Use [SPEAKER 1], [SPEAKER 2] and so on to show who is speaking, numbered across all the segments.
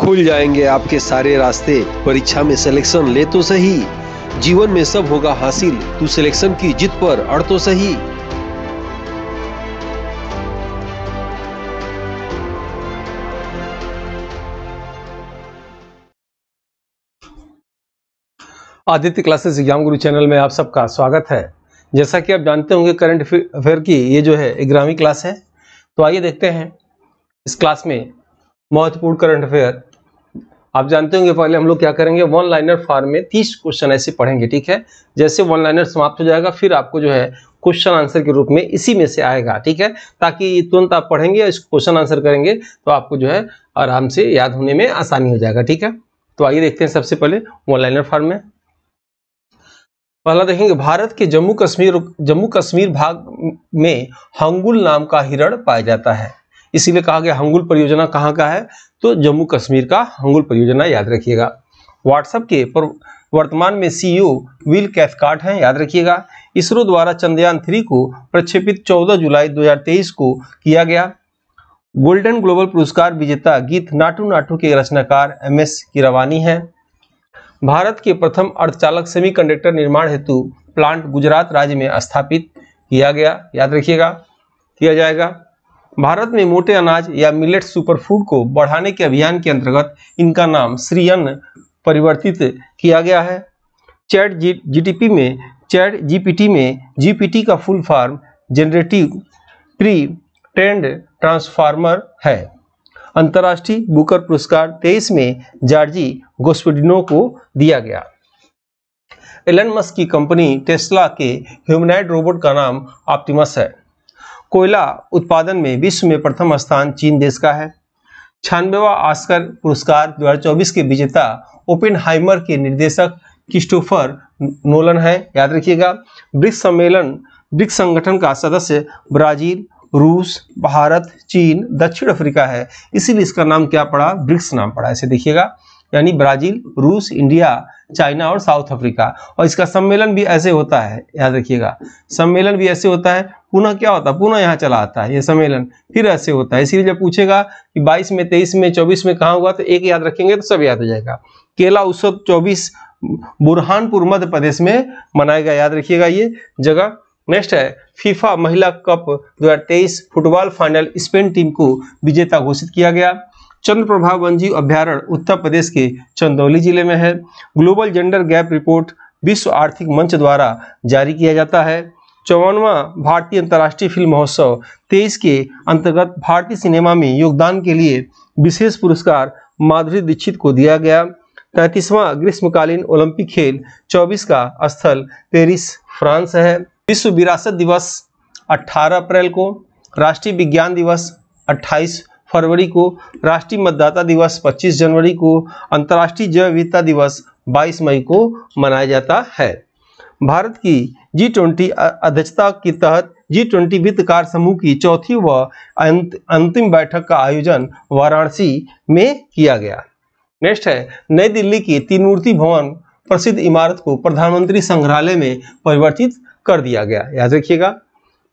[SPEAKER 1] खुल जाएंगे आपके सारे रास्ते परीक्षा में सिलेक्शन ले तो सही जीवन में सब होगा हासिल तू सिलेक्शन की जीत पर अड़ तो सही Aditya classes exam Guru channel में आप सबका स्वागत है जैसा कि आप जानते होंगे करंट अफेयर की ये जो है ग्रामीण क्लास है तो आइए देखते हैं इस क्लास में महत्वपूर्ण करंट अफेयर आप जानते होंगे पहले हम लोग क्या करेंगे वन लाइनर फॉर्म में तीस क्वेश्चन ऐसे पढ़ेंगे ठीक है जैसे वन लाइनर समाप्त हो जाएगा फिर आपको जो है क्वेश्चन आंसर के रूप में इसी में से आएगा ठीक है ताकि तुरंत आप पढ़ेंगे और क्वेश्चन आंसर करेंगे तो आपको जो है आराम से याद होने में आसानी हो जाएगा ठीक है तो आइए देखते हैं सबसे पहले वन लाइनर फॉर्म में पहला देखेंगे भारत के जम्मू कश्मीर जम्मू कश्मीर भाग में हंगुल नाम का हिरण पाया जाता है इसीलिए कहा गया हंगुल परियोजना कहाँ का है तो जम्मू कश्मीर का हंगुल परियोजना याद रखिएगा व्हाट्सएप के पर वर्तमान में सीईओ विल कैथकार्ट हैं याद रखिएगा इसरो द्वारा चंद्रयान थ्री को प्रक्षेपित 14 जुलाई 2023 को किया गया गोल्डन ग्लोबल पुरस्कार विजेता गीत नाटू नाटू के रचनाकार एम एस किरवानी हैं भारत के प्रथम अर्धचालक सेमीकंडक्टर निर्माण हेतु प्लांट गुजरात राज्य में स्थापित किया गया याद रखिएगा किया जाएगा भारत में मोटे अनाज या मिलेट सुपरफूड को बढ़ाने के अभियान के अंतर्गत इनका नाम श्रीयन परिवर्तित किया गया है चैट जी जी में चैट जीपीटी में जीपीटी का full form generative pre trained transformer है अंतर्राष्ट्रीय बुकर पुरस्कार 23 में जॉर्जी गोस्पिडिनो को दिया गया एलन मस्क की कंपनी टेस्ला के ह्यूमनाइड रोबोट का नाम ऑप्टिमस है कोयला उत्पादन में विश्व में प्रथम स्थान चीन देश का है छियानवेवा आस्कर पुरस्कार 2024 के विजेता ओपिन हाइमर के निर्देशक क्रिस्टोफर नोलन है याद रखिएगा ब्रिक्स सम्मेलन ब्रिक्स संगठन का सदस्य ब्राजील रूस भारत चीन दक्षिण अफ्रीका है इसीलिए इसका नाम क्या पड़ा ब्रिक्स नाम पड़ा ऐसे देखिएगा यानी ब्राजील रूस इंडिया चाइना और साउथ अफ्रीका और इसका सम्मेलन भी ऐसे होता है याद रखिएगा सम्मेलन भी ऐसे होता है पुनः क्या होता है पुनः यहाँ चला आता है ये सम्मेलन फिर ऐसे होता है इसीलिए जब पूछेगा कि 22 में 23 में 24 में कहाँ हुआ तो एक याद रखेंगे तो सब याद हो जाएगा केला उत्सव चौबीस बुरहानपुर मध्य प्रदेश में मनाएगा याद रखिएगा ये जगह नेक्स्ट है फीफा महिला cup 2023 football final Spain team को विजेता घोषित किया गया चंद्र प्रभाव वंजी अभ्यारण उत्तर प्रदेश के चंदौली जिले में है ग्लोबल जेंडर गैप रिपोर्ट विश्व आर्थिक मंच द्वारा जारी किया जाता है चौवनवा भारतीय अंतर्राष्ट्रीय फिल्म महोत्सव तेईस के अंतर्गत भारतीय सिनेमा में योगदान के लिए विशेष पुरस्कार माधुरी दीक्षित को दिया गया तैतीसवां ग्रीष्मकालीन ओलंपिक खेल 24 का स्थल पेरिस फ्रांस है विश्व विरासत दिवस 18 अप्रैल को राष्ट्रीय विज्ञान दिवस 28 फरवरी को राष्ट्रीय मतदाता दिवस 25 जनवरी को अंतर्राष्ट्रीय जैव विविधता दिवस 22 मई को मनाया जाता है भारत की जी ट्वेंटी अध्यक्षता के तहत जी ट्वेंटी वित्त कार्य समूह की चौथी व अंतिम बैठक का आयोजन वाराणसी में किया गया नेक्स्ट है नई दिल्ली की त्रिमूर्ति भवन प्रसिद्ध इमारत को प्रधानमंत्री संग्रहालय में परिवर्तित कर दिया गया याद रखिएगा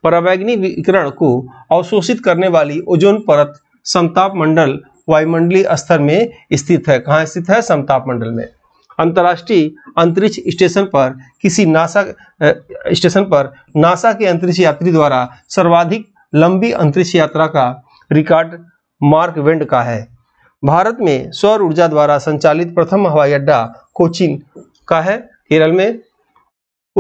[SPEAKER 1] परावैग्नि विकरण को अवशोषित करने वाली ओजोन परत समताप मंडल वायुमंडलीय स्तर में स्थित है कहाँ स्थित है समताप मंडल में अंतर्राष्ट्रीय अंतरिक्ष स्टेशन पर किसी नासा स्टेशन पर नासा के अंतरिक्ष यात्री द्वारा सर्वाधिक लंबी अंतरिक्ष यात्रा का रिकॉर्ड मार्क वेंड का है भारत में सौर ऊर्जा द्वारा संचालित प्रथम हवाई अड्डा कोचिन का है केरल में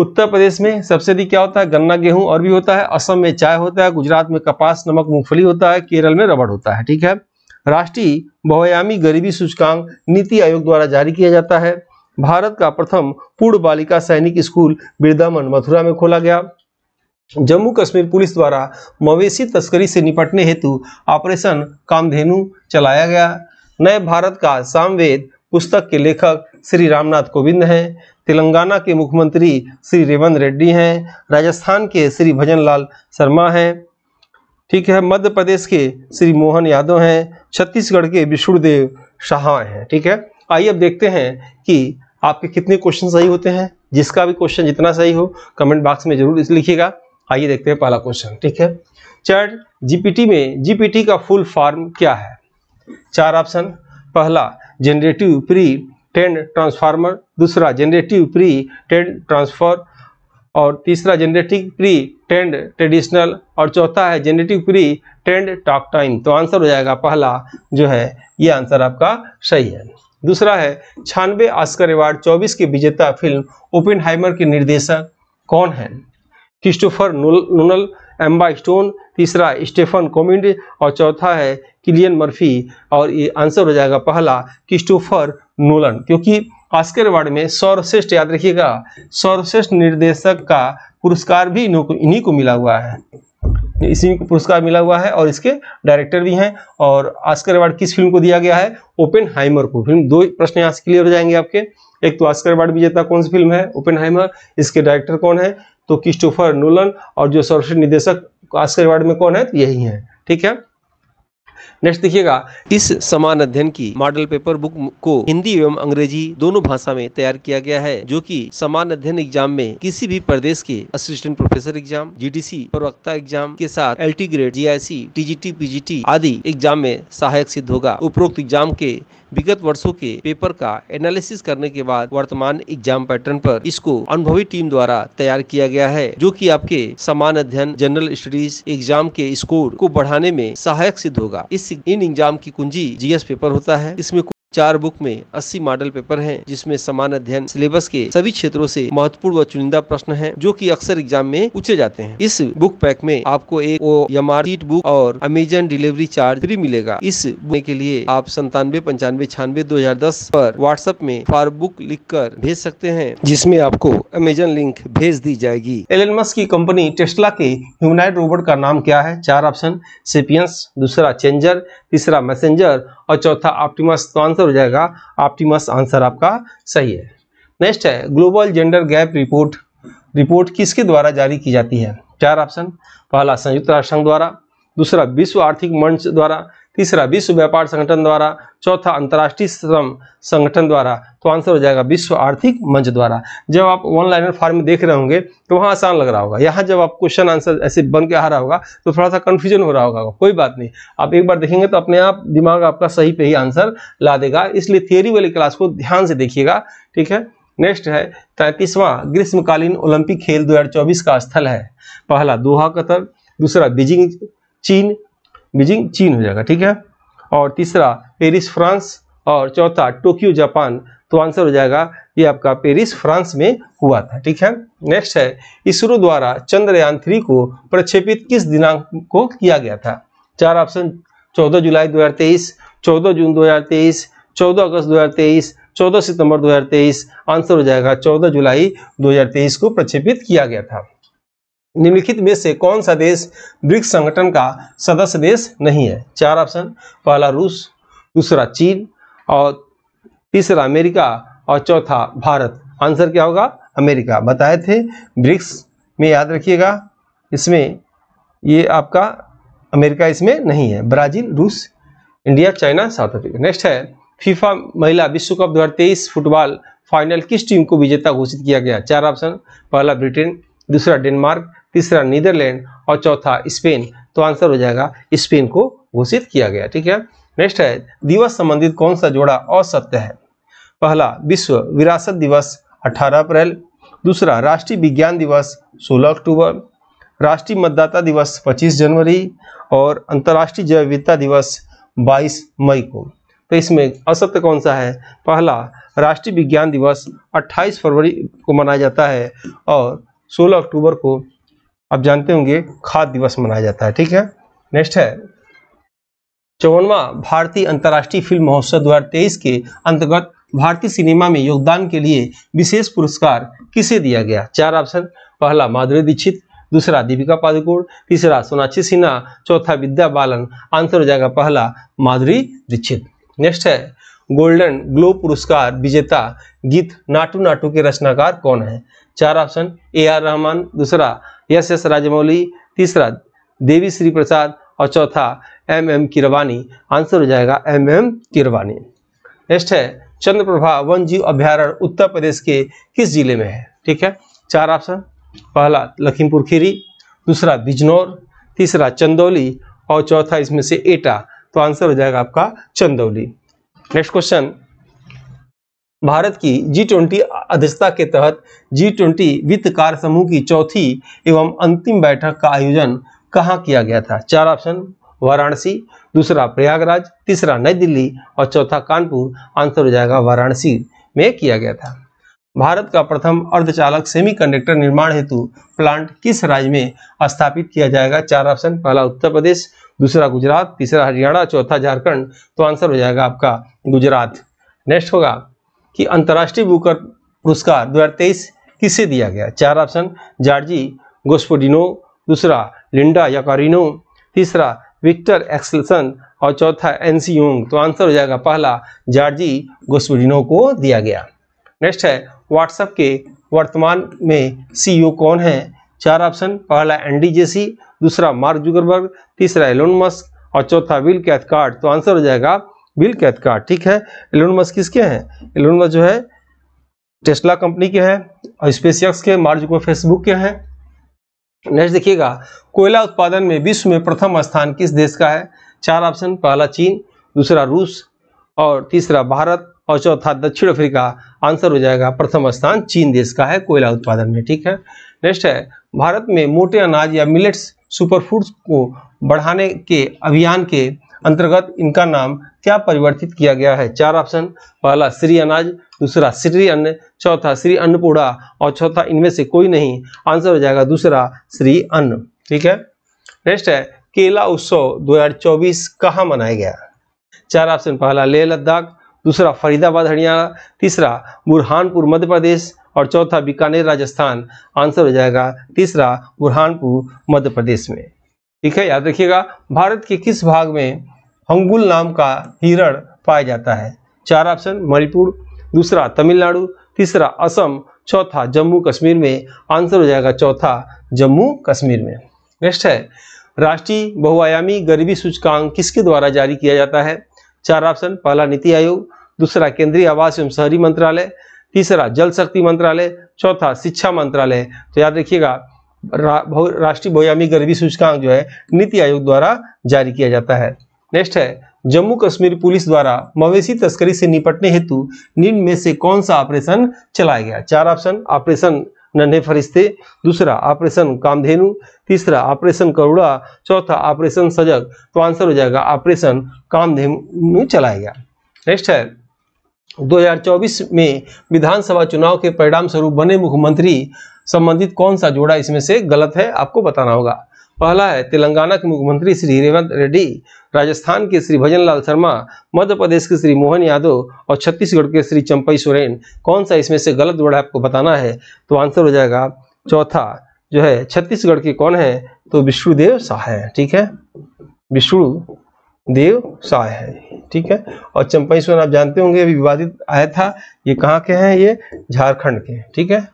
[SPEAKER 1] उत्तर प्रदेश में सबसे अधिक क्या होता है गन्ना गेहूं और भी होता है असम में चाय होता है गुजरात में कपास नमक मूंगफली होता है केरल में रबड़ होता है ठीक है राष्ट्रीय बहुआयामी गरीबी सूचकांक नीति आयोग द्वारा जारी किया जाता है भारत का प्रथम पूर्ण बालिका सैनिक स्कूल बिरदामन मथुरा में खोला गया जम्मू कश्मीर पुलिस द्वारा मवेशी तस्करी से निपटने हेतु ऑपरेशन कामधेनु चलाया गया नए भारत का सामवेद पुस्तक के लेखक श्री रामनाथ कोविंद हैं तेलंगाना के मुख्यमंत्री श्री रेवंत रेड्डी हैं राजस्थान के श्री भजन लाल शर्मा हैं ठीक है मध्य प्रदेश के श्री मोहन यादव हैं छत्तीसगढ़ के विष्णुदेव शाह हैं ठीक है आइए अब देखते हैं कि आपके कितने क्वेश्चन सही होते हैं जिसका भी क्वेश्चन जितना सही हो कमेंट बॉक्स में जरूर लिखिएगा आइए देखते हैं पहला क्वेश्चन ठीक है चैट जीपीटी में जीपीटी का फुल फॉर्म क्या है चार ऑप्शन पहला जनरेटिव प्री ट्रेंड ट्रांसफार्मर दूसरा जेनरेटिव प्री ट्रेंड ट्रांसफर और तीसरा जेनरेटिव प्री ट्रेंड ट्रेडिशनल और चौथा है generative pre trained talk time तो आंसर हो जाएगा पहला जो है ये आंसर आपका सही है दूसरा है छानवे आस्कर अवार्ड 24 की विजेता फिल्म ओपिन हाइमर के निर्देशक कौन है क्रिस्टोफर नूनल एम्बा स्टोन तीसरा स्टेफन कोमिंड और चौथा है किलियन मर्फी और ये आंसर हो जाएगा पहला क्रिस्टोफर नूलन क्योंकि ऑस्कर अवार्ड में सर्वश्रेष्ठ याद रखिएगा सर्वश्रेष्ठ निर्देशक का पुरस्कार भी इन्हीं को मिला हुआ है इसी को पुरस्कार मिला हुआ है और इसके डायरेक्टर भी हैं और ऑस्कर अवार्ड किस फिल्म को दिया गया है ओपन हाइमर को फिल्म दो प्रश्न यहाँ से क्लियर हो जाएंगे आपके एक तो ऑस्कर अवार्ड विजेता कौन सी फिल्म है ओपन हाइमर इसके डायरेक्टर कौन है तो क्रिस्टोफर नोलन और जो सर्वश्रेष्ठ निर्देशक ऑस्कर अवार्ड में कौन है तो यही है ठीक है नेक्स्ट देखिएगा इस समान अध्ययन की मॉडल पेपर बुक को हिंदी एवं अंग्रेजी दोनों भाषा में तैयार किया गया है जो कि समान अध्ययन एग्जाम में किसी भी प्रदेश के असिस्टेंट प्रोफेसर एग्जाम जीडीसी प्रवक्ता एग्जाम के साथ L T grade G I C T G T PGT आदि एग्जाम में सहायक सिद्ध होगा उपरोक्त एग्जाम के विगत वर्षों के पेपर का एनालिसिस करने के बाद वर्तमान एग्जाम पैटर्न पर इसको अनुभवी टीम द्वारा तैयार किया गया है जो कि आपके समान अध्ययन जनरल स्टडीज एग्जाम के स्कोर को बढ़ाने में सहायक सिद्ध होगा इस इन एग्जाम की कुंजी जीएस पेपर होता है इसमें चार बुक में 80 मॉडल पेपर हैं जिसमें समान अध्ययन सिलेबस के सभी क्षेत्रों से महत्वपूर्ण व चुनिंदा प्रश्न हैं जो कि अक्सर एग्जाम में पूछे जाते हैं इस बुक पैक में आपको एक ओ एम आर बुक और अमेजन डिलीवरी चार्ज फ्री मिलेगा इस बुक के लिए आप संतानवे पंचानवे छियानवे दो हजार दस पर व्हाट्सएप में फार बुक लिख कर भेज सकते हैं जिसमे आपको अमेजन लिंक भेज दी जाएगी एल एन मस्क की कंपनी टेस्ला के ह्यूमनाइट रोबोट का नाम क्या है चार ऑप्शन सेपियंस दूसरा चेंजर तीसरा मैसेंजर और चौथा ऑप्टिमस हो जाएगा ऑप्टिमस आंसर आपका सही है नेक्स्ट है global gender gap report report किसके द्वारा जारी की जाती है चार ऑप्शन पहला संयुक्त राष्ट्र संघ द्वारा दूसरा विश्व आर्थिक मंच द्वारा तीसरा विश्व व्यापार संगठन द्वारा चौथा अंतर्राष्ट्रीय श्रम संगठन द्वारा तो आंसर हो जाएगा विश्व आर्थिक मंच द्वारा जब आप ऑनलाइन फॉर्म फार्म देख रहे होंगे तो वहाँ आसान लग रहा होगा यहाँ जब आप क्वेश्चन आंसर ऐसे बन के आ रहा होगा तो थोड़ा सा कन्फ्यूजन हो रहा होगा कोई बात नहीं आप एक बार देखेंगे तो अपने आप दिमाग आपका सही पे ही आंसर ला देगा इसलिए थियोरी वाली क्लास को ध्यान से देखिएगा ठीक है नेक्स्ट है तैंतीसवां ग्रीष्मकालीन ओलंपिक खेल दो का स्थल है पहला दोहा कतर दूसरा बीजिंग चीन बीजिंग चीन हो जाएगा ठीक है और तीसरा पेरिस फ्रांस और चौथा टोक्यो जापान तो आंसर हो जाएगा ये आपका पेरिस फ्रांस में हुआ था ठीक है नेक्स्ट है इसरो द्वारा चंद्रयान थ्री को प्रक्षेपित किस दिनांक को किया गया था चार ऑप्शन 14 जुलाई 2023, 14 जून 2023, 14 अगस्त 2023, 14 सितंबर 2023 आंसर हो जाएगा 14 जुलाई 2023 को प्रक्षेपित किया गया था निम्नलिखित में से कौन सा देश ब्रिक्स संगठन का सदस्य देश नहीं है चार ऑप्शन पहला रूस दूसरा चीन और तीसरा अमेरिका और चौथा भारत आंसर क्या होगा अमेरिका बताए थे ब्रिक्स में याद रखिएगा इसमें ये आपका अमेरिका इसमें नहीं है ब्राजील रूस India China South Africa next है फीफा महिला विश्व कप दो फुटबॉल फाइनल किस टीम को विजेता घोषित किया गया चार ऑप्शन पहला ब्रिटेन दूसरा डेनमार्क तीसरा नीदरलैंड और चौथा स्पेन तो आंसर हो जाएगा स्पेन को घोषित किया गया ठीक है नेक्स्ट है दिवस संबंधित कौन सा जोड़ा असत्य है पहला विश्व विरासत दिवस 18 अप्रैल दूसरा राष्ट्रीय विज्ञान दिवस 16 अक्टूबर राष्ट्रीय मतदाता दिवस 25 जनवरी और अंतर्राष्ट्रीय जैव विविधता दिवस 22 मई को तो इसमें असत्य कौन सा है पहला राष्ट्रीय विज्ञान दिवस 28 फरवरी को मनाया जाता है और 16 अक्टूबर को आप जानते होंगे खाद दिवस मनाया जाता है ठीक है नेक्स्ट है चौवनवा भारतीय अंतर्राष्ट्रीय फिल्म महोत्सव दो के अंतर्गत भारतीय सिनेमा में योगदान के लिए विशेष पुरस्कार किसे दिया गया चार ऑप्शन पहला माधुरी दीक्षित दूसरा दीपिका पादुकोण तीसरा सोनाक्षी सिन्हा चौथा विद्या बालन आंसर हो जाएगा पहला माधुरी दीक्षित नेक्स्ट है गोल्डन ग्लोब पुरस्कार विजेता गीत नाटू नाटू के रचनाकार कौन है चार ऑप्शन ए आर रहमान दूसरा एस एस राजमौली तीसरा देवी श्री प्रसाद और चौथा एम एम किरवानी आंसर हो जाएगा एम एम किरवानी नेक्स्ट है चंद्रप्रभा वन जीव अभ्यारण्य उत्तर प्रदेश के किस जिले में है ठीक है चार ऑप्शन पहला लखीमपुर खीरी दूसरा बिजनौर तीसरा चंदौली और चौथा इसमें से एटा तो आंसर हो जाएगा आपका चंदौली नेक्स्ट क्वेश्चन भारत की जी ट्वेंटी अध्यक्षता के तहत जी ट्वेंटी वित्त कार्य समूह की चौथी एवं अंतिम बैठक का आयोजन कहाँ किया गया था चार ऑप्शन वाराणसी दूसरा प्रयागराज तीसरा नई दिल्ली और चौथा कानपुर आंसर हो जाएगा वाराणसी में किया गया था भारत का प्रथम अर्धचालक सेमीकंडक्टर निर्माण हेतु प्लांट किस राज्य में स्थापित किया जाएगा चार ऑप्शन पहला उत्तर प्रदेश दूसरा गुजरात तीसरा हरियाणा चौथा झारखंड तो आंसर हो जाएगा आपका गुजरात नेक्स्ट होगा कि अंतर्राष्ट्रीय बुकर पुरस्कार 2023 किसे दिया गया चार ऑप्शन जार्जी गोस्पोडिनो दूसरा लिंडा याकारिनो तीसरा विक्टर एक्सलसन और चौथा एनसी योंग तो आंसर हो जाएगा पहला जार्जी गोस्पोडिनो को दिया गया नेक्स्ट है व्हाट्सएप के वर्तमान में सी e कौन है चार ऑप्शन पहला एनडी जेसी दूसरा मार्क जुगरबर्ग तीसरा एलोन मस्क और चौथा विल कैथकार्ड तो आंसर हो जाएगा बिल कैथ ठीक है एलोन मस्क किसके हैं एलोन मस्क जो है टेस्ला कंपनी के हैं और स्पेसियक्स के मार्ज को फेसबुक के हैं नेक्स्ट देखिएगा कोयला उत्पादन में विश्व में प्रथम स्थान किस देश का है चार ऑप्शन पहला चीन दूसरा रूस और तीसरा भारत और चौथा दक्षिण अफ्रीका आंसर हो जाएगा प्रथम स्थान चीन देश का है कोयला उत्पादन में ठीक है नेक्स्ट है भारत में मोटे अनाज या मिलेट्स सुपरफूड्स को बढ़ाने के अभियान के अंतर्गत इनका नाम क्या परिवर्तित किया गया है चार ऑप्शन पहला श्री अनाज दूसरा श्री अन्न चौथा श्री अन्नपूर्णा और चौथा इनमें से कोई नहीं आंसर हो जाएगा दूसरा श्री अन्न ठीक है नेक्स्ट है केला उत्सव 2024 कहाँ मनाया गया चार ऑप्शन पहला लेह लद्दाख दूसरा फरीदाबाद हरियाणा तीसरा बुरहानपुर मध्य प्रदेश और चौथा बीकानेर राजस्थान आंसर हो जाएगा तीसरा बुरहानपुर मध्य प्रदेश में ठीक है याद रखिएगा भारत के किस भाग में अंगुल नाम का हिरण पाया जाता है चार ऑप्शन मणिपुर दूसरा तमिलनाडु तीसरा असम चौथा जम्मू कश्मीर में आंसर हो जाएगा चौथा जम्मू कश्मीर में नेक्स्ट है राष्ट्रीय बहुआयामी गरीबी सूचकांक किसके द्वारा जारी किया जाता है चार ऑप्शन पहला नीति आयोग दूसरा केंद्रीय आवास एवं शहरी मंत्रालय तीसरा जल शक्ति मंत्रालय चौथा शिक्षा मंत्रालय तो याद रखिएगा राष्ट्रीय बहुआयामी गरीबी सूचकांक जो है नीति आयोग द्वारा जारी किया जाता है नेक्स्ट है जम्मू कश्मीर पुलिस द्वारा मवेशी तस्करी से निपटने हेतु निम्न में से कौन सा ऑपरेशन चलाया गया चार ऑप्शन ऑपरेशन नन्हे फरिश्ते दूसरा ऑपरेशन कामधेनु तीसरा ऑपरेशन करुड़ा चौथा ऑपरेशन सजग तो आंसर हो जाएगा ऑपरेशन कामधेनु चलाया गया नेक्स्ट है 2024 में विधानसभा चुनाव के परिणाम स्वरूप बने मुख्यमंत्री संबंधित कौन सा जोड़ा इसमें से गलत है आपको बताना होगा पहला है तेलंगाना के मुख्यमंत्री श्री रेवंत रेड्डी राजस्थान के श्री भजन लाल शर्मा मध्य प्रदेश के श्री मोहन यादव और छत्तीसगढ़ के श्री चंपई सोरेन कौन सा इसमें से गलत वर्ड आपको बताना है तो आंसर हो जाएगा चौथा जो है छत्तीसगढ़ के कौन है तो विष्णुदेव शाह है ठीक है विष्णु देव शाह है ठीक है और चंपई सोरेन आप जानते होंगे अभी विवादित आया था ये कहाँ के हैं ये झारखंड के ठीक है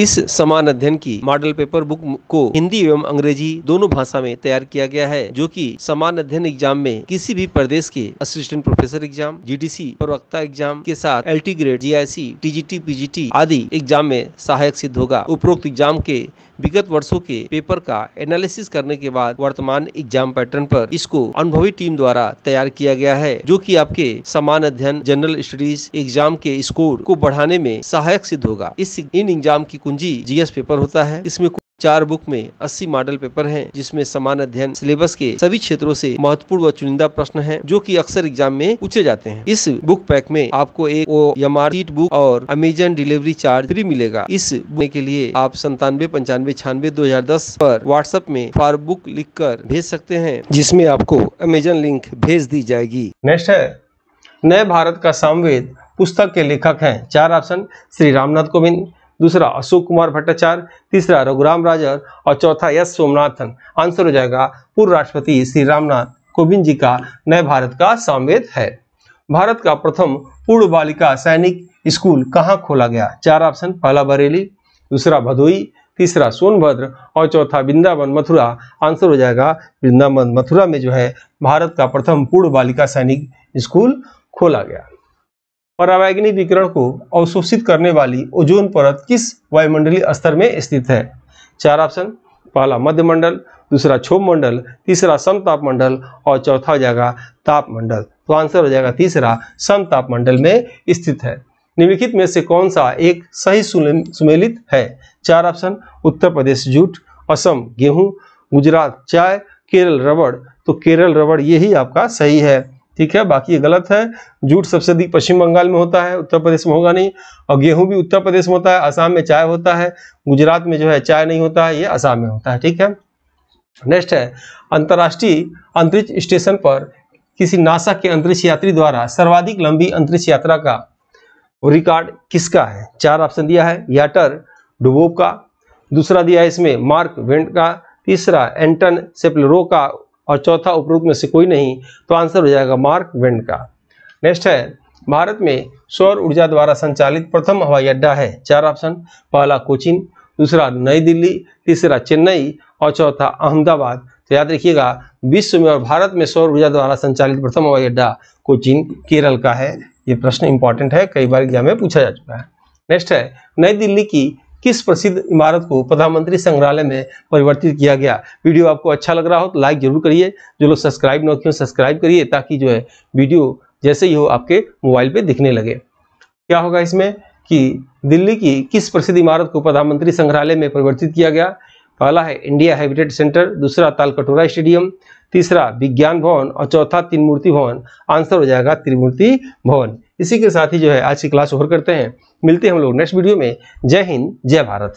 [SPEAKER 1] इस समान अध्ययन की मॉडल पेपर बुक को हिंदी एवं अंग्रेजी दोनों भाषा में तैयार किया गया है जो कि समान अध्ययन एग्जाम में किसी भी प्रदेश के असिस्टेंट प्रोफेसर एग्जाम जीडीसी प्रवक्ता एग्जाम के साथ L T grade G I C T G T P G T आदि एग्जाम में सहायक सिद्ध होगा उपरोक्त एग्जाम के विगत वर्षों के पेपर का एनालिसिस करने के बाद वर्तमान एग्जाम पैटर्न पर इसको अनुभवी टीम द्वारा तैयार किया गया है जो कि आपके समान अध्ययन जनरल स्टडीज एग्जाम के स्कोर को बढ़ाने में सहायक सिद्ध होगा इस इन एग्जाम की कुंजी जीएस पेपर होता है इसमें चार बुक में 80 मॉडल पेपर हैं जिसमें समान अध्ययन सिलेबस के सभी क्षेत्रों से महत्वपूर्ण व चुनिंदा प्रश्न हैं जो कि अक्सर एग्जाम में पूछे जाते हैं इस बुक पैक में आपको एक ओ एम आर बुक और अमेजन डिलीवरी चार्ज फ्री मिलेगा इस बुक के लिए आप संतानवे पंचानवे छियानवे दो हजार दस पर व्हाट्सएप में फार बुक लिख कर भेज सकते हैं जिसमे आपको अमेजन लिंक भेज दी जाएगी नेक्स्ट है नए भारत का सामवेद पुस्तक के लेखक हैं चार ऑप्शन श्री रामनाथ कोविंद दूसरा अशोक कुमार भट्टाचार्य तीसरा रघुराम राजर और चौथा एस सोमनाथन आंसर हो जाएगा पूर्व राष्ट्रपति श्री रामनाथ कोविंद जी का नए भारत का संवेद है भारत का प्रथम पूर्व बालिका सैनिक स्कूल कहाँ खोला गया चार ऑप्शन पहला बरेली दूसरा भदोई तीसरा सोनभद्र और चौथा वृंदावन मथुरा आंसर हो जाएगा वृंदावन मथुरा में जो है भारत का प्रथम पूर्व बालिका सैनिक स्कूल खोला गया परावैग्निक विकिरण को अवशोषित करने वाली ओजोन परत किस वायुमंडलीय स्तर में स्थित है चार ऑप्शन पहला मध्यमंडल दूसरा क्षोभ मंडल तीसरा समताप मंडल और चौथा हो जाएगा तापमंडल तो आंसर हो जाएगा तीसरा समताप मंडल में स्थित है निम्नलिखित में से कौन सा एक सही सुमेलित है चार ऑप्शन उत्तर प्रदेश जूट असम गेहूं गुजरात चाय केरल रबड़ तो केरल रबड़ ये ही आपका सही है ठीक है बाकी ये गलत है जूट सबसे अधिक पश्चिम बंगाल में होता है उत्तर प्रदेश में होगा नहीं और गेहूं भी उत्तर प्रदेश में होता है आसाम में चाय होता है गुजरात में जो है चाय नहीं होता है ये आसाम में होता है ठीक है नेक्स्ट है अंतर्राष्ट्रीय अंतरिक्ष स्टेशन पर किसी नासा के अंतरिक्ष यात्री द्वारा सर्वाधिक लंबी अंतरिक्ष यात्रा का रिकॉर्ड किसका है चार ऑप्शन दिया है याटर डुबोव का दूसरा दिया है इसमें मार्क वेंट का तीसरा एंटन सेप्लरो का और चौथा उपरोक्त में से कोई नहीं तो आंसर हो जाएगा मार्क वेंड का नेक्स्ट है भारत में सौर ऊर्जा द्वारा संचालित प्रथम हवाई अड्डा है चार ऑप्शन पहला कोचिन दूसरा नई दिल्ली तीसरा चेन्नई और चौथा अहमदाबाद तो याद रखिएगा विश्व में और भारत में सौर ऊर्जा द्वारा संचालित प्रथम हवाई अड्डा कोचिन केरल का है ये प्रश्न इंपॉर्टेंट है कई बार एग्जाम में पूछा जा चुका है नेक्स्ट है नई दिल्ली की किस प्रसिद्ध इमारत को प्रधानमंत्री संग्रहालय में परिवर्तित किया गया वीडियो आपको अच्छा लग रहा हो तो लाइक जरूर करिए जो लोग सब्सक्राइब न किए सब्सक्राइब करिए ताकि जो है वीडियो जैसे ही हो आपके मोबाइल पे दिखने लगे क्या होगा इसमें कि दिल्ली की किस प्रसिद्ध इमारत को प्रधानमंत्री संग्रहालय में परिवर्तित किया गया पहला है इंडिया हैबिटेट सेंटर दूसरा तालकटोरा स्टेडियम तीसरा विज्ञान भवन और चौथा त्रिमूर्ति भवन आंसर हो जाएगा त्रिमूर्ति भवन इसी के साथ ही जो है आज की क्लास ओवर करते हैं मिलते हैं हम लोग नेक्स्ट वीडियो में जय हिंद जय भारत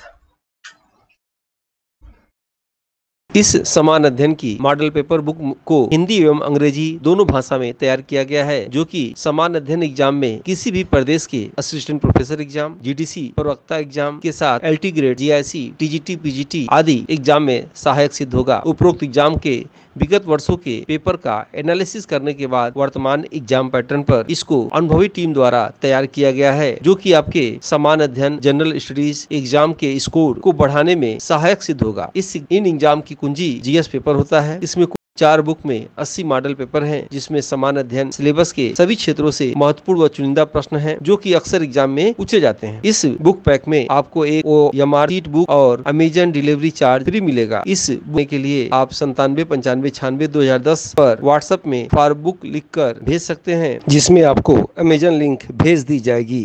[SPEAKER 1] इस समान अध्ययन की मॉडल पेपर बुक को हिंदी एवं अंग्रेजी दोनों भाषा में तैयार किया गया है जो कि समान अध्ययन एग्जाम में किसी भी प्रदेश के असिस्टेंट प्रोफेसर एग्जाम जीडीसी प्रवक्ता एग्जाम के साथ L T grade GIC TGT PGT आदि एग्जाम में सहायक सिद्ध होगा उपरोक्त एग्जाम के विगत वर्षों के पेपर का एनालिसिस करने के बाद वर्तमान एग्जाम पैटर्न पर इसको अनुभवी टीम द्वारा तैयार किया गया है जो कि आपके समान अध्ययन जनरल स्टडीज एग्जाम के स्कोर को बढ़ाने में सहायक सिद्ध होगा इस इन एग्जाम की कुंजी जीएस पेपर होता है इसमें चार बुक में 80 मॉडल पेपर हैं जिसमें समान अध्ययन सिलेबस के सभी क्षेत्रों से महत्वपूर्ण व चुनिंदा प्रश्न हैं जो कि अक्सर एग्जाम में पूछे जाते हैं इस बुक पैक में आपको एक O M R seat book और अमेजन डिलीवरी चार्ज फ्री मिलेगा इस बुक के लिए आप संतानवे पंचानवे छियानवे दो हजार दस पर व्हाट्सएप में फार बुक लिख कर भेज सकते हैं जिसमे आपको अमेजन लिंक भेज दी जाएगी